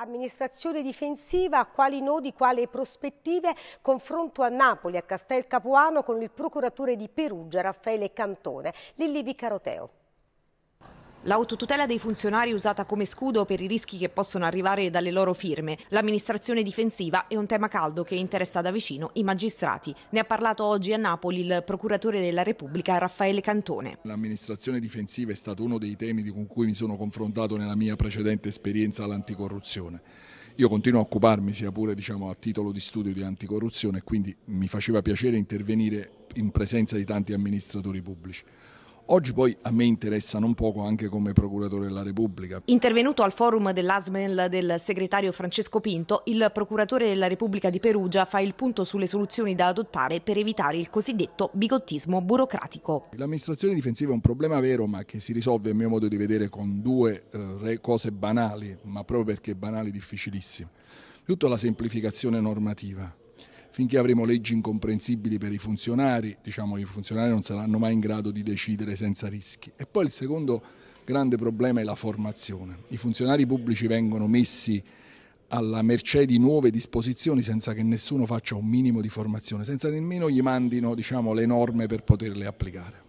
amministrazione difensiva, quali nodi, quali prospettive, confronto a Napoli, a Castel Capuano con il procuratore di Perugia Raffaele Cantone, Lillivi Caroteo. L'autotutela dei funzionari usata come scudo per i rischi che possono arrivare dalle loro firme. L'amministrazione difensiva è un tema caldo che interessa da vicino i magistrati. Ne ha parlato oggi a Napoli il procuratore della Repubblica Raffaele Cantone. L'amministrazione difensiva è stato uno dei temi con cui mi sono confrontato nella mia precedente esperienza all'anticorruzione. Io continuo a occuparmi sia pure diciamo, a titolo di studio di anticorruzione e quindi mi faceva piacere intervenire in presenza di tanti amministratori pubblici. Oggi poi a me interessa non poco anche come procuratore della Repubblica. Intervenuto al forum dell'ASMEL del segretario Francesco Pinto, il procuratore della Repubblica di Perugia fa il punto sulle soluzioni da adottare per evitare il cosiddetto bigottismo burocratico. L'amministrazione difensiva è un problema vero ma che si risolve a mio modo di vedere con due eh, cose banali, ma proprio perché banali difficilissime. Tutto la semplificazione normativa finché avremo leggi incomprensibili per i funzionari, diciamo i funzionari non saranno mai in grado di decidere senza rischi. E poi il secondo grande problema è la formazione. I funzionari pubblici vengono messi alla mercé di nuove disposizioni senza che nessuno faccia un minimo di formazione, senza nemmeno gli mandino diciamo, le norme per poterle applicare.